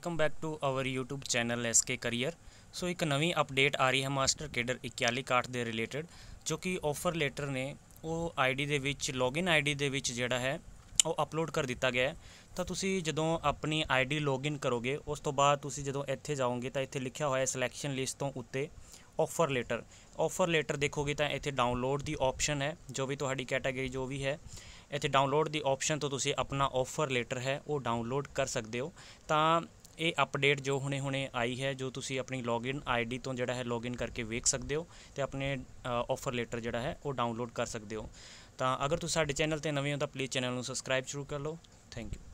welcome back to our YouTube channel S K career so एक नवी update आ रही है मास्टर केडर इक्याली काठ के रिलेटड जो कि ऑफर लेटर ने वो I D in I D दे जोड़ा है वह अपलोड कर दिता गया है तो तुम जदों अपनी आई डी लॉग इन करोगे उस तो बाद जो इतने जाओगे तो इतने लिखा हुआ है सिलैक्शन लिस्ट तो उत्ते ऑफर लेटर ऑफर लेटर देखोगे तो इतने डाउनलोड की ऑप्शन है जो भी थोड़ी तो कैटागरी जो भी है इतने डाउनलोड की ऑप्शन तो तुम अपना ऑफर लेटर है वो डाउनलोड कर सकते हो तो ਇਹ ਅਪਡੇਟ ਜੋ ਹੁਣੇ-ਹੁਣੇ ਆਈ ਹੈ ਜੋ ਤੁਸੀਂ ਆਪਣੀ ਲੌਗਇਨ ਆਈਡੀ ਤੋਂ ਜਿਹੜਾ ਹੈ ਲੌਗਇਨ ਕਰਕੇ ਵੇਖ ਸਕਦੇ ਹੋ ਤੇ ਆਪਣੇ ਆਫਰ ਲੈਟਰ ਜਿਹੜਾ ਹੈ ਉਹ ਡਾਊਨਲੋਡ ਕਰ ਸਕਦੇ ਹੋ ਤਾਂ ਅਗਰ ਤੁਸੀਂ ਸਾਡੇ ਚੈਨਲ ਤੇ ਨਵੇਂ ਹੋ ਤਾਂ ਪਲੀਜ਼ ਚੈਨਲ ਨੂੰ ਸਬਸਕ੍ਰਾਈਬ ਜ਼ਰੂਰ ਕਰ ਲਓ ਥੈਂਕ ਯੂ